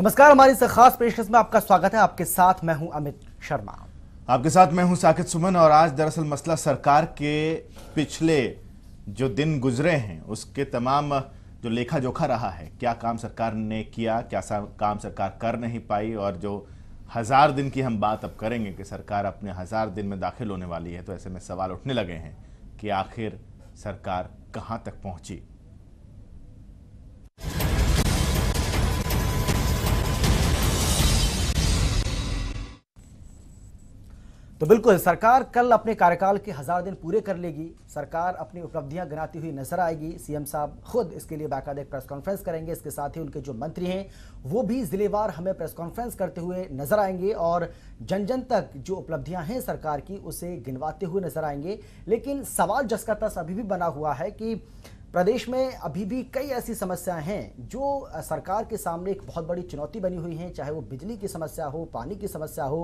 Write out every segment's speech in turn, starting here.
नमस्कार हमारी इस खास पेशकश में आपका स्वागत है आपके साथ मैं हूं अमित शर्मा आपके साथ मैं हूं साकित सुमन और आज दरअसल मसला सरकार के पिछले जो दिन गुजरे हैं उसके तमाम जो लेखा जोखा रहा है क्या काम सरकार ने किया क्या काम सरकार कर नहीं पाई और जो हज़ार दिन की हम बात अब करेंगे कि सरकार अपने हज़ार दिन में दाखिल होने वाली है तो ऐसे में सवाल उठने लगे हैं कि आखिर सरकार कहाँ तक पहुंची तो बिल्कुल सरकार कल अपने कार्यकाल के हजार दिन पूरे कर लेगी सरकार अपनी उपलब्धियां गिनाती हुई नजर आएगी सीएम साहब खुद इसके लिए बाकायदा प्रेस कॉन्फ्रेंस करेंगे इसके साथ ही उनके जो मंत्री हैं वो भी जिलेवार हमें प्रेस कॉन्फ्रेंस करते हुए नजर आएंगे और जन जन तक जो उपलब्धियां हैं सरकार की उसे गिनवाते हुए नजर आएंगे लेकिन सवाल जस का तस अभी भी बना हुआ है कि प्रदेश में अभी भी कई ऐसी समस्याएं हैं जो सरकार के सामने एक बहुत बड़ी चुनौती बनी हुई हैं चाहे वो बिजली की समस्या हो पानी की समस्या हो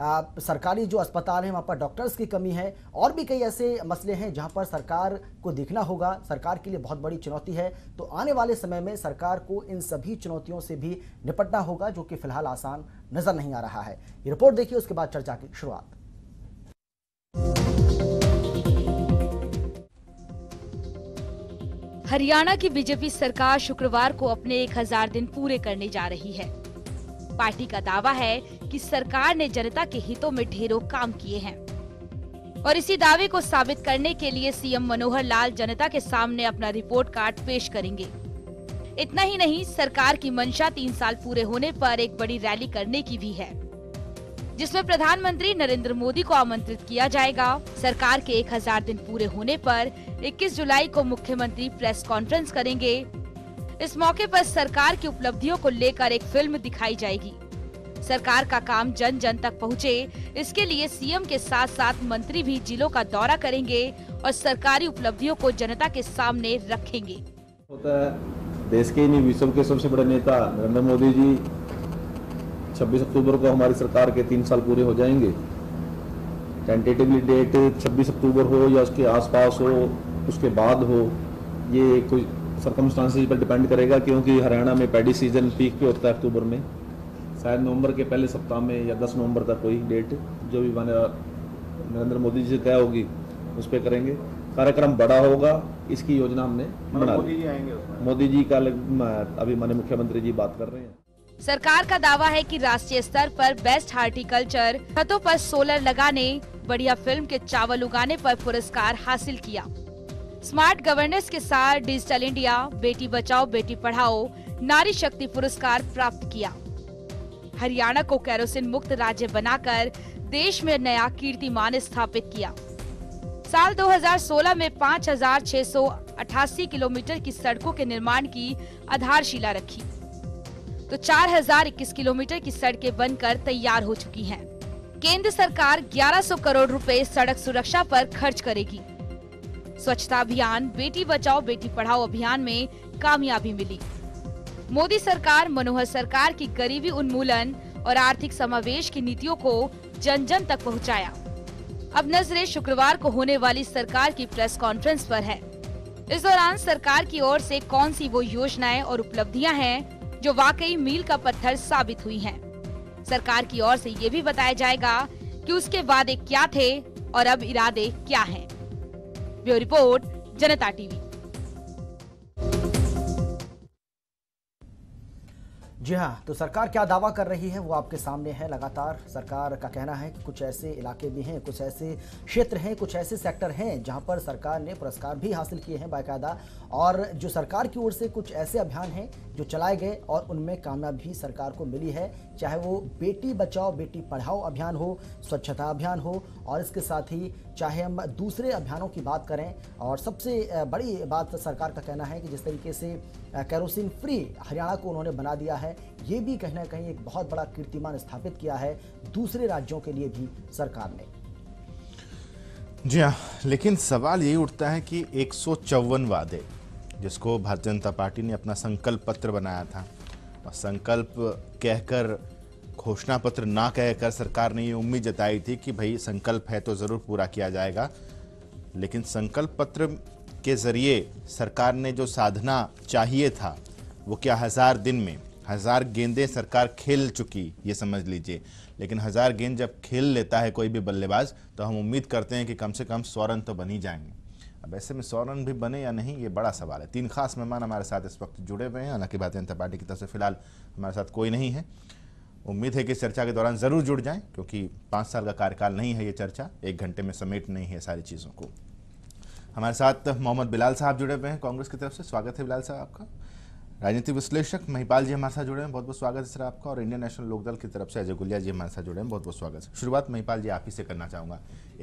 आ, सरकारी जो अस्पताल हैं वहाँ पर डॉक्टर्स की कमी है और भी कई ऐसे मसले हैं जहाँ पर सरकार को देखना होगा सरकार के लिए बहुत बड़ी चुनौती है तो आने वाले समय में सरकार को इन सभी चुनौतियों से भी निपटना होगा जो कि फिलहाल आसान नज़र नहीं आ रहा है ये रिपोर्ट देखिए उसके बाद चर्चा की शुरुआत हरियाणा की बीजेपी सरकार शुक्रवार को अपने 1000 दिन पूरे करने जा रही है पार्टी का दावा है कि सरकार ने जनता के हितों में ढेरों काम किए हैं और इसी दावे को साबित करने के लिए सीएम मनोहर लाल जनता के सामने अपना रिपोर्ट कार्ड पेश करेंगे इतना ही नहीं सरकार की मंशा तीन साल पूरे होने पर एक बड़ी रैली करने की भी है जिसमें प्रधानमंत्री नरेंद्र मोदी को आमंत्रित किया जाएगा सरकार के 1000 दिन पूरे होने पर 21 जुलाई को मुख्यमंत्री प्रेस कॉन्फ्रेंस करेंगे इस मौके पर सरकार की उपलब्धियों को लेकर एक फिल्म दिखाई जाएगी सरकार का काम जन जन तक पहुँचे इसके लिए सीएम के साथ साथ मंत्री भी जिलों का दौरा करेंगे और सरकारी उपलब्धियों को जनता के सामने रखेंगे होता है देश के नहीं विश्व के सबसे बड़े नेता नरेंद्र मोदी जी छब्बीस अक्टूबर को हमारी सरकार के तीन साल पूरे हो जाएंगे टेंटेटिवली डेट 26 अक्टूबर हो या उसके आसपास हो उसके बाद हो ये कोई सरकमस्टांसिस पर डिपेंड करेगा क्योंकि हरियाणा में पैडी सीजन पीक पे होता है अक्टूबर में शायद नवंबर के पहले सप्ताह में या 10 नवंबर तक कोई डेट जो भी माना नरेंद्र मोदी जी से तय होगी उस पर करेंगे कार्यक्रम बड़ा होगा इसकी योजना हमने मतलब बना मोदी जी आएंगे मोदी जी का अभी माने मुख्यमंत्री जी बात कर रहे हैं सरकार का दावा है कि राष्ट्रीय स्तर पर बेस्ट हार्टिकल्चर छतों पर सोलर लगाने बढ़िया फिल्म के चावल उगाने पर पुरस्कार हासिल किया स्मार्ट गवर्नेंस के साथ डिजिटल इंडिया बेटी बचाओ बेटी पढ़ाओ नारी शक्ति पुरस्कार प्राप्त किया हरियाणा को कैरोसिन मुक्त राज्य बनाकर देश में नया कीर्तिमान स्थापित किया साल 2016 में 5,688 किलोमीटर की सड़कों के निर्माण की आधारशिला रखी तो 4021 किलोमीटर की सड़कें बनकर तैयार हो चुकी हैं। केंद्र सरकार 1100 करोड़ रुपए सड़क सुरक्षा पर खर्च करेगी स्वच्छता अभियान बेटी बचाओ बेटी पढ़ाओ अभियान में कामयाबी मिली मोदी सरकार मनोहर सरकार की गरीबी उन्मूलन और आर्थिक समावेश की नीतियों को जन जन तक पहुँचाया अब नजरें शुक्रवार को होने वाली सरकार की प्रेस कॉन्फ्रेंस पर है इस दौरान सरकार की ओर से कौन सी वो योजनाएं और उपलब्धियां हैं जो वाकई मील का पत्थर साबित हुई हैं। सरकार की ओर से ये भी बताया जाएगा कि उसके वादे क्या थे और अब इरादे क्या हैं। ब्यूरो रिपोर्ट जनता टीवी जी हाँ तो सरकार क्या दावा कर रही है वो आपके सामने है लगातार सरकार का कहना है कि कुछ ऐसे इलाके भी हैं कुछ ऐसे क्षेत्र हैं कुछ ऐसे सेक्टर हैं जहां पर सरकार ने पुरस्कार भी हासिल किए हैं बाकायदा और जो सरकार की ओर से कुछ ऐसे अभियान हैं जो चलाए गए और उनमें कामयाबी भी सरकार को मिली है चाहे वो बेटी बचाओ बेटी पढ़ाओ अभियान हो स्वच्छता अभियान हो और इसके साथ ही चाहे हम दूसरे अभियानों की बात करें और सबसे बड़ी बात सरकार का कहना है कि जिस तरीके से कैरोसिन फ्री हरियाणा को उन्होंने बना दिया है ये भी कहीं ना कहीं एक बहुत बड़ा कीर्तिमान स्थापित किया है दूसरे राज्यों के लिए भी सरकार ने जी हाँ लेकिन सवाल यही उठता है कि एक वादे जिसको भारतीय जनता पार्टी ने अपना संकल्प पत्र बनाया था और संकल्प कहकर घोषणा पत्र ना कहकर सरकार ने ये उम्मीद जताई थी कि भाई संकल्प है तो ज़रूर पूरा किया जाएगा लेकिन संकल्प पत्र के ज़रिए सरकार ने जो साधना चाहिए था वो क्या हज़ार दिन में हज़ार गेंदें सरकार खेल चुकी ये समझ लीजिए लेकिन हज़ार गेंद जब खेल लेता है कोई भी बल्लेबाज तो हम उम्मीद करते हैं कि कम से कम सौ रन तो बन ही जाएंगे अब ऐसे में सौरन भी बने या नहीं ये बड़ा सवाल है तीन खास मेहमान हमारे साथ इस वक्त जुड़े हुए हैं हालांकि भारतीय जनता पार्टी की तरफ से फिलहाल हमारे साथ कोई नहीं है उम्मीद है कि चर्चा के दौरान ज़रूर जुड़ जाएं क्योंकि पाँच साल का कार्यकाल नहीं है ये चर्चा एक घंटे में समेट नहीं है सारी चीज़ों को हमारे साथ मोहम्मद बिलाल साहब जुड़े हुए हैं कांग्रेस की तरफ से स्वागत है बिलाल साहब आपका राजनीतिक विश्लेषक महिपाल जी हमारे साथ जुड़े हैं बहुत बहुत स्वागत है सर आपका और इंडियन नेशनल लोकदल की तरफ से अजय गुलिया जी हमारे साथ जुड़े हैं बहुत बहुत स्वागत है शुरुआत महिपाल जी आप ही से करना चाहूंगा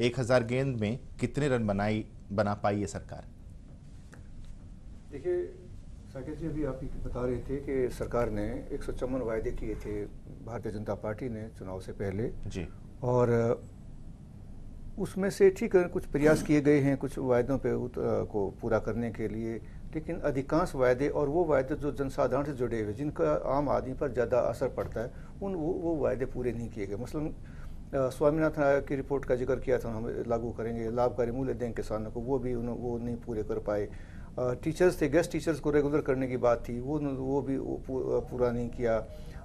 एक हज़ार गेंद में कितने रन बनाई बना पाई है सरकार देखिए साकेत जी अभी आप ही बता रहे थे कि सरकार ने एक वायदे किए थे भारतीय जनता पार्टी ने चुनाव से पहले जी और उसमें से ठीक कुछ प्रयास किए गए हैं कुछ वायदों पे को पूरा करने के लिए लेकिन अधिकांश वायदे और वो वायदे जो जनसाधारण से जुड़े हुए जिनका आम आदमी पर ज़्यादा असर पड़ता है उन वो वो वायदे पूरे नहीं किए गए मसलन स्वामीनाथन आयोग की रिपोर्ट का जिक्र किया था हम लागू करेंगे लाभकारी मूल्य दें किसानों को वो भी उन वो नहीं पूरे कर पाए टीचर्स थे गेस्ट टीचर्स को रेगुलर करने की बात थी वो वो भी वो पूरा नहीं किया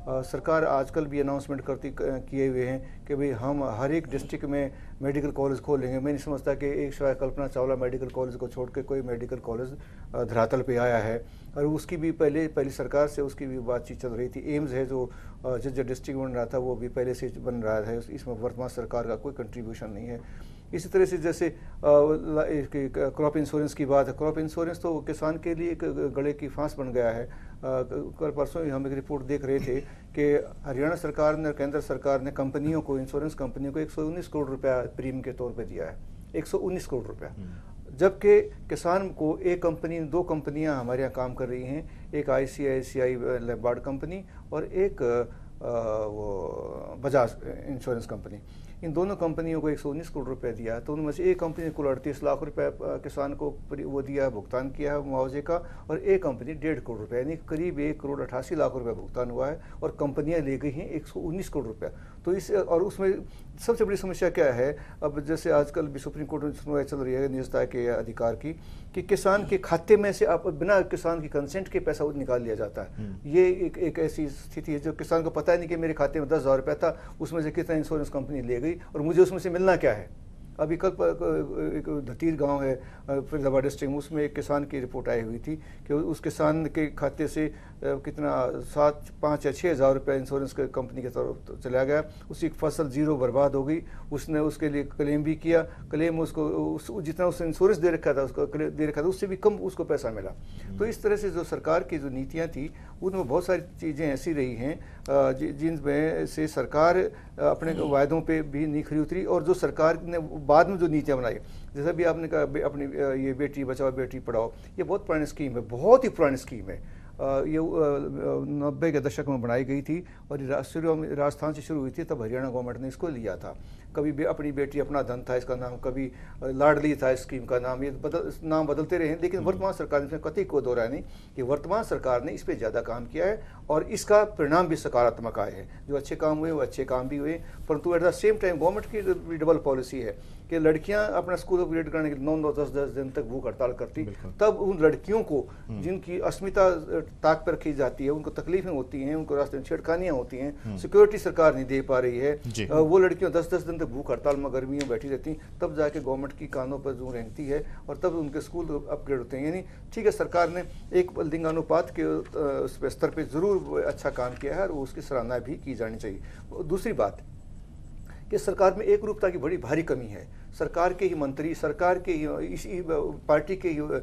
सरकार आजकल भी अनाउंसमेंट करती किए हुए हैं कि भाई हम हर एक डिस्ट्रिक्ट में मेडिकल कॉलेज खोलेंगे मैं नहीं समझता कि एक शायद कल्पना चावला मेडिकल कॉलेज को छोड़ कोई मेडिकल कॉलेज धरातल पे आया है और उसकी भी पहले पहली सरकार से उसकी भी बातचीत चल रही थी एम्स है जो जिस जो डिस्ट्रिक्ट बन रहा था वो भी पहले से बन रहा है इसमें वर्तमान सरकार का कोई कंट्रीब्यूशन नहीं है इसी तरह से जैसे क्रॉप इंश्योरेंस की बात है क्रॉप इंश्योरेंस तो किसान के लिए एक गले की फांस बन गया है कल परसों ही हम एक रिपोर्ट देख रहे थे कि हरियाणा सरकार ने केंद्र सरकार ने कंपनियों को इंश्योरेंस कंपनियों को 119 करोड़ रुपया प्रीमियम के तौर पे दिया है 119 करोड़ रुपया हम्म। जबकि किसान को एक कंपनी दो कंपनियां हमारे यहाँ काम कर रही हैं एक आई सी आई सी आई कंपनी और एक वो बजाज इंश्योरेंस कंपनी इन दोनों कंपनियों को एक सौ उन्नीस करोड़ रुपए दिया तो उनमें से एक कंपनी ने कुल अड़तीस लाख रुपए किसान को वो दिया भुगतान किया है मुआवजे का और एक कंपनी डेढ़ करोड़ रुपए यानी करीब एक करोड़ अट्ठासी लाख रुपए भुगतान हुआ है और कंपनियां ले गई हैं एक सौ उन्नीस करोड़ रुपया तो इस और उसमें सबसे बड़ी समस्या क्या है अब जैसे आजकल भी सुप्रीम कोर्ट में सुनवाई चल रही है निजता के अधिकार की कि किसान के खाते में से आप बिना किसान की कंसेंट के पैसा निकाल लिया जाता है हम्म। ये एक एक ऐसी स्थिति है जो किसान को पता ही नहीं कि मेरे खाते में दस हज़ार रुपया था उसमें से कितना इंश्योरेंस कंपनी ले गई और मुझे उसमें से मिलना क्या है अभी कल एक धतीर गांव है फरीदाबाद डिस्ट्रिक्ट में उसमें एक किसान की रिपोर्ट आई हुई थी कि उस किसान के खाते से कितना सात पाँच या छः हज़ार रुपया इंश्योरेंस कंपनी के तौर तो चला गया उसकी फसल जीरो बर्बाद हो गई उसने उसके लिए क्लेम भी किया क्लेम उसको उस, जितना उसने इंश्योरेंस दे रखा था उसको दे रखा था उससे भी कम उसको पैसा मिला तो इस तरह से जो सरकार की जो नीतियाँ थी उनमें बहुत सारी चीज़ें ऐसी रही हैं में से सरकार अपने वायदों पे भी नहीं खरी उतरी और जो सरकार ने बाद में जो नीतियाँ बनाई जैसे भी आपने कहा अपनी ये बेटी बचाओ बेटी पढ़ाओ ये बहुत पुरानी स्कीम है बहुत ही पुरानी स्कीम है ये नब्बे के दशक में बनाई गई थी और शुरू राजस्थान से शुरू हुई थी तब हरियाणा गवर्नमेंट ने इसको लिया था कभी बे, अपनी बेटी अपना धन था इसका नाम कभी लाडली था स्कीम का नाम ये बदल नाम बदलते रहे लेकिन हम्म। वर्तमान सरकार ने कति को दोहराया नहीं कि वर्तमान सरकार ने इस पर ज़्यादा काम किया है और इसका परिणाम भी सकारात्मक आए हैं जो अच्छे काम हुए वो अच्छे काम भी हुए परंतु at the same time government की डबल पॉलिसी है कि लड़कियां अपना स्कूल अपग्रेड करने के नौ नौ दस दस दिन तक भूख हड़ताल करती तब उन लड़कियों को हम्म। जिनकी अस्मिता ताक पर रखी जाती है उनको तकलीफें होती हैं उनको रास्ते में छेड़खानियाँ होती हैं हम्म। सिक्योरिटी सरकार नहीं दे पा रही है वो लड़कियाँ दस दस दिन तक भूख हड़ताल में गर्मी में बैठी रहती तब जाके गवर्नमेंट की कानों पर जू रहती है और तब उनके स्कूल अपग्रेड होते हैं यानी ठीक है सरकार ने एक लिंगानुपात के स्तर पर ज़रूर अच्छा काम किया है और उसकी सराहना भी की जानी चाहिए दूसरी बात कि सरकार में एक रूपता की बड़ी भारी कमी है सरकार के ही मंत्री सरकार के ही इसी पार्टी के ही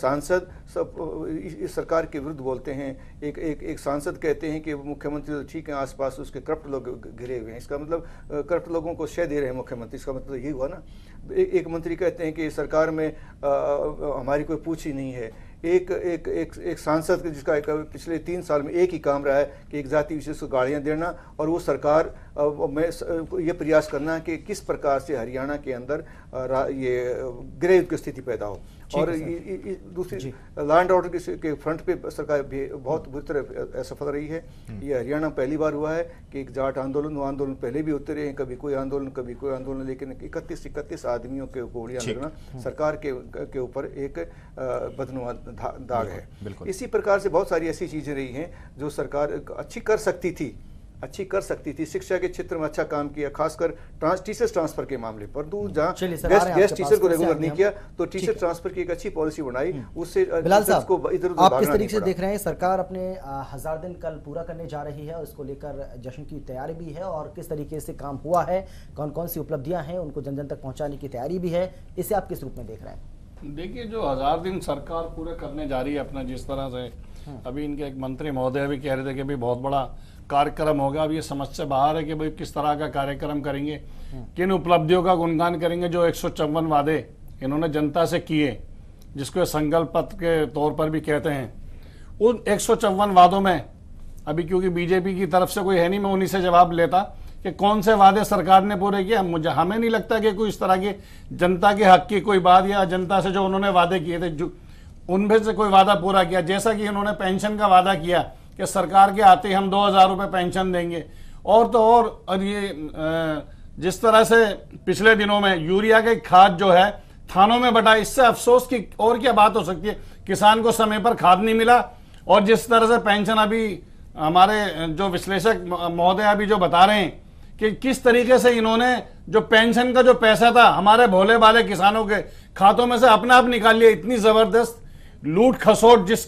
सांसद सब इस सरकार के विरुद्ध बोलते हैं एक एक एक सांसद कहते हैं कि मुख्यमंत्री तो ठीक है आसपास उसके करप्ट लोग घिरे हुए हैं इसका मतलब करप्ट लोगों को शय दे रहे हैं मुख्यमंत्री इसका मतलब यही हुआ ना एक मंत्री कहते हैं कि सरकार में आ, हमारी कोई पूछ ही नहीं है एक एक एक, एक सांसद जिसका एक, पिछले तीन साल में एक ही काम रहा है कि एक जाति विशेष को गाड़ियाँ देना और वो सरकार में ये प्रयास करना है कि किस प्रकार से हरियाणा के अंदर ये गृह की स्थिति पैदा हो और दूसरी लैंड ऑर्डर के फ्रंट पे सरकार भी बहुत बुरी तरह असफल रही है हम्म। ये हरियाणा पहली बार हुआ है कि एक जाट आंदोलन वो आंदोलन पहले भी होते रहे कभी कोई आंदोलन कभी कोई आंदोलन लेकिन इकतीस इकतीस आदमियों के गोलियां लगना हम्म। सरकार के के ऊपर एक बदनुमा दाग है इसी प्रकार से बहुत सारी ऐसी चीजें रही हैं जो सरकार अच्छी कर सकती थी अच्छी कर सकती थी शिक्षा के क्षेत्र में अच्छा काम किया खासकर ट्रांस टीचर ट्रांसफर के मामले पर दूर जहाँ गेस्ट टीचर को रेगुलर नहीं किया तो टीचर ट्रांसफर की एक अच्छी पॉलिसी बनाई हम्म। उससे uh, को इधर आप किस तरीके से देख रहे हैं सरकार अपने हजार दिन कल पूरा करने जा रही है और इसको लेकर जश्न की तैयारी भी है और किस तरीके से काम हुआ है कौन कौन सी उपलब्धियां हैं उनको जन जन तक पहुंचाने की तैयारी भी है इसे आप किस रूप में देख रहे हैं देखिए जो हजार दिन सरकार पूरे करने जा रही है अपना जिस तरह से हम्म। अभी इनके एक मंत्री महोदय भी कह रहे थे कि भी बहुत बड़ा कार्यक्रम होगा अब ये समझ से बाहर है कि भाई किस तरह का कार्यक्रम करेंगे किन उपलब्धियों का गुणगान करेंगे जो एक वादे इन्होंने जनता से किए जिसको संकल्प पत्र के तौर पर भी कहते हैं उन एक वादों में अभी क्योंकि बीजेपी की तरफ से कोई है नहीं मैं उन्हीं से जवाब लेता कि कौन से वादे सरकार ने पूरे किए मुझे हमें नहीं लगता कि कोई इस तरह की जनता के हक की कोई बात या जनता से जो उन्होंने वादे किए थे उनमें से कोई वादा पूरा किया जैसा कि उन्होंने पेंशन का वादा किया कि सरकार के आते ही हम दो हज़ार रुपये पेंशन देंगे और तो और, और ये जिस तरह से पिछले दिनों में यूरिया की खाद जो है थानों में बटा इससे अफसोस की और क्या बात हो सकती है किसान को समय पर खाद नहीं मिला और जिस तरह से पेंशन अभी हमारे जो विश्लेषक महोदय अभी जो बता रहे हैं कि किस तरीके से इन्होंने जो पेंशन का जो पैसा था हमारे भोले भाले किसानों के खातों में से अपने आप निकाल लिया इतनी ज़बरदस्त लूट खसोट जिस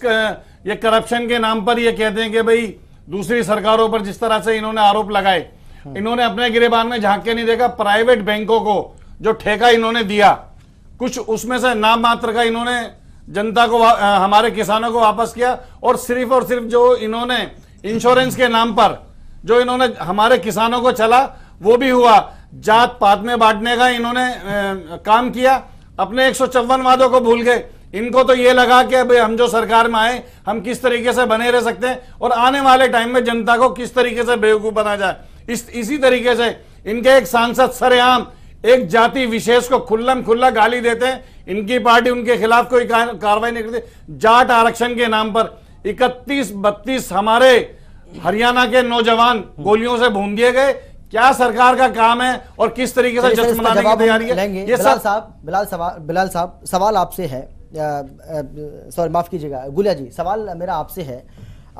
ये करप्शन के नाम पर ये कहते हैं कि भाई दूसरी सरकारों पर जिस तरह से इन्होंने आरोप लगाए इन्होंने अपने गिरेबान में झांक के नहीं देखा प्राइवेट बैंकों को जो ठेका इन्होंने दिया कुछ उसमें से नाम मात्र का इन्होंने जनता को हमारे किसानों को वापस किया और सिर्फ और सिर्फ जो इन्होंने इंश्योरेंस के नाम पर जो इन्होंने हमारे किसानों को चला वो भी हुआ जात पात में बांटने का इन्होंने काम किया अपने एक वादों को भूल गए इनको तो ये लगा कि अब हम जो सरकार में आए हम किस तरीके से बने रह सकते हैं और आने वाले टाइम में जनता को किस तरीके से बेवकूफ़ बना जाए इस इसी तरीके से इनके एक सांसद सरेआम एक जाति विशेष को खुल्लम खुल्ला गाली देते हैं इनकी पार्टी उनके खिलाफ कोई कार्रवाई नहीं करती जाट आरक्षण के नाम पर इकतीस बत्तीस हमारे हरियाणा के नौजवान गोलियों से भून दिए गए क्या सरकार का काम है और किस तरीके से तो जश्न मनाने की तैयारी है ये सब साहब बिलाल साहब बिलाल साहब सवाल आपसे है सॉरी माफ़ कीजिएगा गुलिया जी सवाल मेरा आपसे है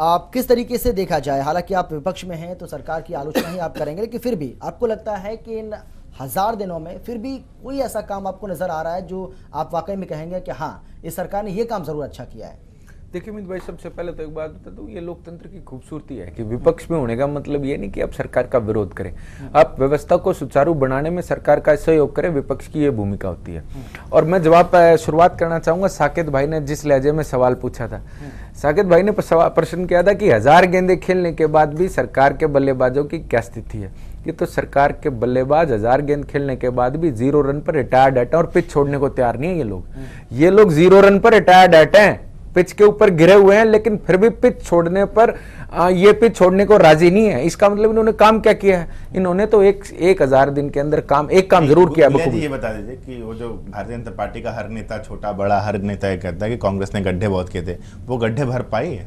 आप किस तरीके से देखा जाए हालांकि आप विपक्ष में हैं तो सरकार की आलोचना ही आप करेंगे लेकिन फिर भी आपको लगता है कि इन हज़ार दिनों में फिर भी कोई ऐसा काम आपको नज़र आ रहा है जो आप वाकई में कहेंगे कि हाँ इस सरकार ने ये काम ज़रूर अच्छा किया है देखिए मित भाई सबसे पहले तो एक बात बता दूं ये लोकतंत्र की खूबसूरती है कि विपक्ष में होने का मतलब ये नहीं कि आप सरकार का विरोध करें हम्म। आप व्यवस्था को सुचारू बनाने में सरकार का सहयोग करें विपक्ष की ये भूमिका होती है और मैं जवाब शुरुआत करना चाहूंगा साकेत भाई ने जिस लहजे में सवाल पूछा था हम्म। साकेत भाई ने प्रश्न किया था कि हजार गेंदे खेलने के बाद भी सरकार के बल्लेबाजों की क्या स्थिति है ये तो सरकार के बल्लेबाज हजार गेंद खेलने के बाद भी जीरो रन पर रिटायर्ड डाटा और पिच छोड़ने को तैयार नहीं है ये लोग हम्म। ये लोग जीरो रन पर रिटायर्ड है पिच के ऊपर गिरे हुए हैं लेकिन फिर भी पिच छोड़ने पर ये पिच छोड़ने को राजी नहीं है इसका मतलब इन्होंने काम क्या किया है इन्होंने तो एक एक हजार दिन के अंदर काम एक काम जरूर किया ये बता दीजिए कि वो जो भारतीय जनता पार्टी का हर नेता छोटा बड़ा हर नेता ये कहता है कि कांग्रेस ने गड्ढे बहुत किए थे वो गड्ढे भर पाई है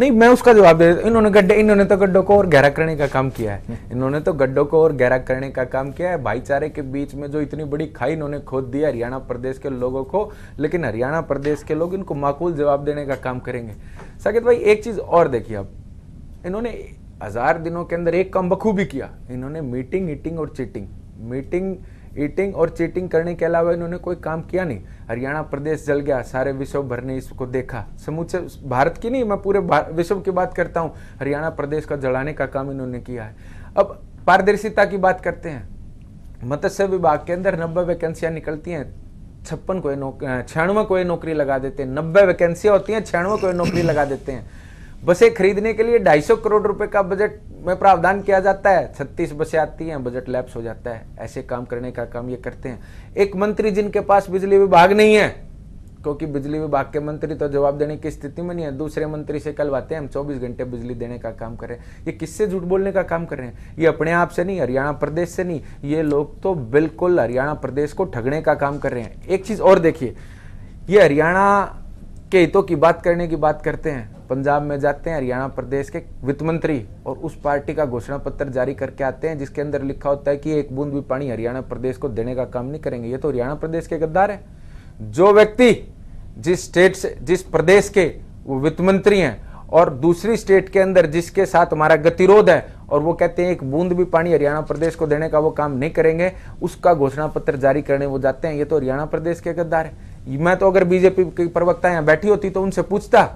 नहीं मैं उसका जवाब दे इन्होंने गड्ढे इन्होंने तो गड्ढों को और गहरा करने का काम किया है इन्होंने तो गड्ढों को और गहरा करने का काम किया है भाईचारे के बीच में जो इतनी बड़ी खाई इन्होंने खोद दी हरियाणा प्रदेश के लोगों को लेकिन हरियाणा प्रदेश के लोग इनको माकूल जवाब देने का काम करेंगे साकेत भाई एक चीज़ और देखिए अब इन्होंने हजार दिनों के अंदर एक काम बखूबी किया इन्होंने मीटिंग ईटिंग और चीटिंग मीटिंग ईटिंग और चीटिंग करने के अलावा इन्होंने कोई काम किया नहीं हरियाणा प्रदेश जल गया सारे विश्व भर ने इसको देखा समूचे भारत की नहीं मैं पूरे विश्व की बात करता हूँ हरियाणा प्रदेश का जलाने का काम इन्होंने किया है अब पारदर्शिता की बात करते हैं मत्स्य विभाग के अंदर नब्बे वैकेंसियां निकलती हैं छप्पन को छियानवे को नौकरी लगा देते हैं नब्बे वैकेंसियां होती हैं छियानवे को नौकरी लगा देते हैं बसें खरीदने के लिए ढाई करोड़ रुपए का बजट में प्रावधान किया जाता है छत्तीस बसें आती हैं बजट लैप्स हो जाता है ऐसे काम करने का काम ये करते हैं एक मंत्री जिनके पास बिजली विभाग नहीं है क्योंकि बिजली विभाग के मंत्री तो जवाब देने की स्थिति में नहीं है दूसरे मंत्री से कलवाते हैं हम 24 घंटे बिजली देने का काम कर रहे हैं ये किससे झूठ बोलने का काम कर रहे हैं ये अपने आप से नहीं हरियाणा प्रदेश से नहीं ये लोग तो बिल्कुल हरियाणा प्रदेश को ठगने का काम कर रहे हैं एक चीज़ और देखिए ये हरियाणा के हितों की बात करने की बात करते हैं पंजाब में जाते हैं हरियाणा प्रदेश के वित्त मंत्री और उस पार्टी का घोषणा पत्र जारी करके आते हैं जिसके अंदर लिखा होता है कि एक बूंद भी पानी हरियाणा प्रदेश को देने का काम नहीं करेंगे ये तो हरियाणा प्रदेश के गद्दार है जो व्यक्ति जिस स्टेट से जिस प्रदेश के वो वित्त मंत्री हैं और दूसरी स्टेट के अंदर जिसके साथ हमारा गतिरोध है और वो कहते हैं एक बूंद भी पानी हरियाणा प्रदेश को देने का वो काम नहीं करेंगे उसका घोषणा पत्र जारी करने वो जाते हैं ये तो हरियाणा प्रदेश के गद्दार है मैं तो अगर बीजेपी की प्रवक्ता यहां बैठी होती तो उनसे पूछता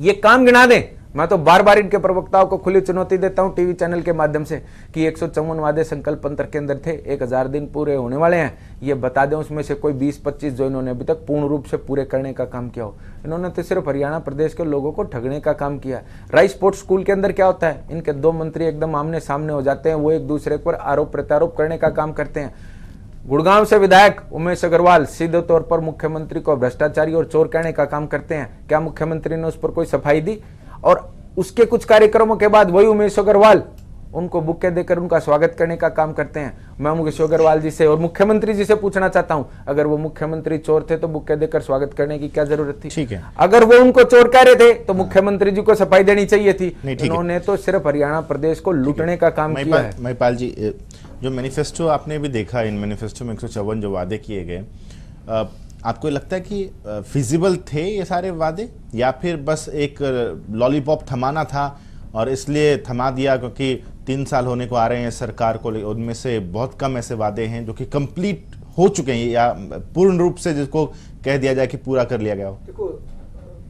ये काम गिना दें मैं तो बार बार इनके प्रवक्ताओं को खुली चुनौती देता हूं टीवी चैनल के माध्यम से कि एक वादे संकल्प पंत्र के अंदर थे एक हजार दिन पूरे होने वाले हैं ये बता दें उसमें से कोई 20-25 जो इन्होंने अभी तक पूर्ण रूप से पूरे करने का काम किया हो इन्होंने तो सिर्फ हरियाणा प्रदेश के लोगों को ठगने का काम किया राइस स्पोर्ट्स स्कूल के अंदर क्या होता है इनके दो मंत्री एकदम आमने सामने हो जाते हैं वो एक दूसरे पर आरोप प्रत्यारोप करने का काम करते हैं गुड़गांव से विधायक उमेश अग्रवाल सीधे तौर पर मुख्यमंत्री को भ्रष्टाचारी और चोर कहने का काम करते हैं क्या मुख्यमंत्री ने उस पर कोई सफाई दी और उसके कुछ कार्यक्रमों के बाद वही उमेश अग्रवाल उनको बुके देकर उनका स्वागत करने का काम करते हैं मैं मुकेश अग्रवाल जी से और मुख्यमंत्री जी से पूछना चाहता हूं अगर वो मुख्यमंत्री चोर थे तो बुके देकर स्वागत करने की क्या जरूरत थी ठीक है अगर वो उनको चोर कह रहे थे तो मुख्यमंत्री जी को सफाई देनी चाहिए थी उन्होंने तो सिर्फ हरियाणा प्रदेश को लूटने का काम किया है महिपाल जी जो मैनिफेस्टो आपने भी देखा इन मैनिफेस्टो में एक जो वादे किए गए आपको लगता है कि फिजिबल थे ये सारे वादे या फिर बस एक लॉलीपॉप थमाना था और इसलिए थमा दिया क्योंकि तीन साल होने को आ रहे हैं सरकार को उनमें से बहुत कम ऐसे वादे हैं जो कि कंप्लीट हो चुके हैं या पूर्ण रूप से जिसको कह दिया जाए कि पूरा कर लिया गया हो देखो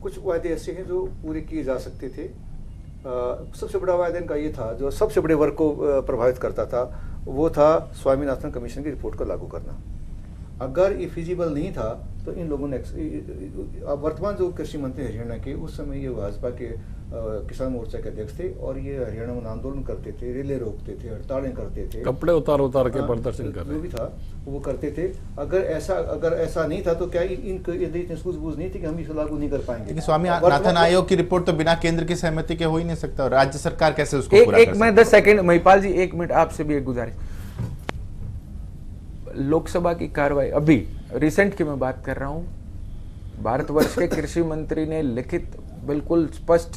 कुछ वादे ऐसे हैं जो पूरे किए जा सकते थे आ, सबसे बड़ा वायदा इनका ये था जो सबसे बड़े वर्ग को प्रभावित करता था वो था स्वामीनाथन कमीशन की रिपोर्ट को लागू करना अगर ये फिजिबल नहीं था तो इन लोगों ने वर्तमान जो कृषि मंत्री हरियाणा के उस समय ये भाजपा के किसान मोर्चा के अध्यक्ष थे और ये हरियाणा में आंदोलन करते थे रेले रोकते थे हड़तालें करते थे कपड़े उतार उतार के हाँ, प्रदर्शन कर जो भी था वो करते थे अगर ऐसा अगर ऐसा नहीं था तो क्या इन यदि सूझबूझ नहीं थी कि हम इसे लागू नहीं कर पाएंगे लेकिन स्वामी नाथन आयोग की रिपोर्ट तो बिना केंद्र की सहमति के हो ही नहीं सकता राज्य सरकार कैसे उसको एक, मैं दस सेकेंड महिपाल जी एक मिनट आपसे भी एक गुजारिश लोकसभा की कार्रवाई अभी रिसेंट की मैं बात कर रहा हूं भारतवर्ष के कृषि मंत्री ने लिखित बिल्कुल स्पष्ट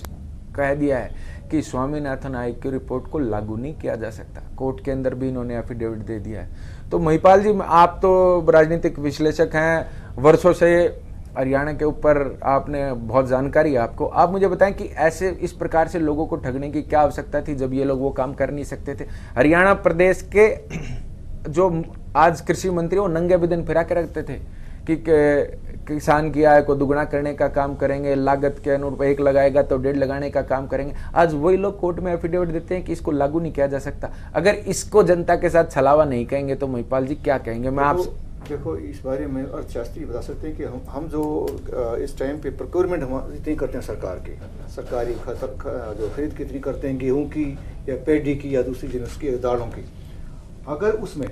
कह दिया है कि स्वामीनाथन आयोग की रिपोर्ट को लागू नहीं किया जा सकता कोर्ट के अंदर भी इन्होंने एफिडेविट दे दिया है तो महिपाल जी आप तो राजनीतिक विश्लेषक हैं वर्षों से हरियाणा के ऊपर आपने बहुत जानकारी है आपको आप मुझे बताएं कि ऐसे इस प्रकार से लोगों को ठगने की क्या आवश्यकता थी जब ये लोग वो काम कर नहीं सकते थे हरियाणा प्रदेश के जो आज कृषि मंत्री वो नंगे बिदन फिरा के रखते थे कि किसान की आय को दुगुना करने का काम करेंगे लागत के अनुरूप एक लगाएगा तो डेढ़ लगाने का काम करेंगे आज वही लोग कोर्ट में एफिडेविट देते हैं कि इसको लागू नहीं किया जा सकता अगर इसको जनता के साथ छलावा नहीं कहेंगे तो महिपाल जी क्या कहेंगे मैं आप देखो इस बारे में अर्थशास्त्री बता सकते हैं कि हम हम जो इस टाइम पे प्रोक्योरमेंट हम इतनी करते हैं सरकार के सरकारी खतर जो खरीद कितनी करते हैं गेहूँ की या पेडी की या दूसरी जिनस की दालों की अगर उसमें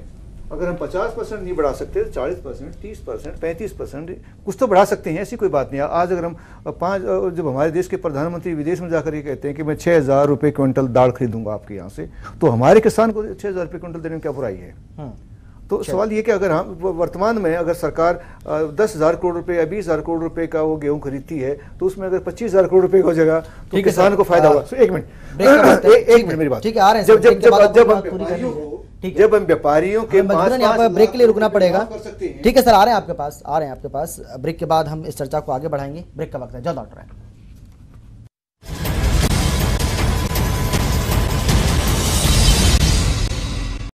अगर हम 50 परसेंट नहीं बढ़ा सकते तो 40 परसेंट तीस परसेंट पैंतीस परसेंट कुछ तो बढ़ा सकते हैं ऐसी कोई बात नहीं आज अगर हम पाँच जब हमारे देश के प्रधानमंत्री विदेश में जाकर ये कहते हैं कि मैं छः हज़ार रुपये क्विंटल दाल खरीदूंगा आपके यहाँ से तो हमारे किसान को छः हज़ार रुपये क्विंटल देने में क्या बुराई है हम्म। तो अच्छा। सवाल ये कि अगर हम वर्तमान में अगर सरकार दस हज़ार करोड़ रुपए या बीस हज़ार करोड़ रुपए का वो गेहूँ खरीदती है तो उसमें अगर पच्चीस हज़ार करोड़ रुपए हो जाएगा तो किसान को फायदा होगा हाँ। एक मिनट एक मिनट मेरी बात ठीक है आ रहे हैं जब जब जब जब हम व्यापारियों के हाँ, पास ब्रेक के लिए रुकना पड़ेगा ठीक है सर आ रहे हैं आपके पास आ रहे हैं आपके पास ब्रेक के बाद हम इस चर्चा को आगे बढ़ाएंगे ब्रेक का वक्त है जल्द डॉक्टर है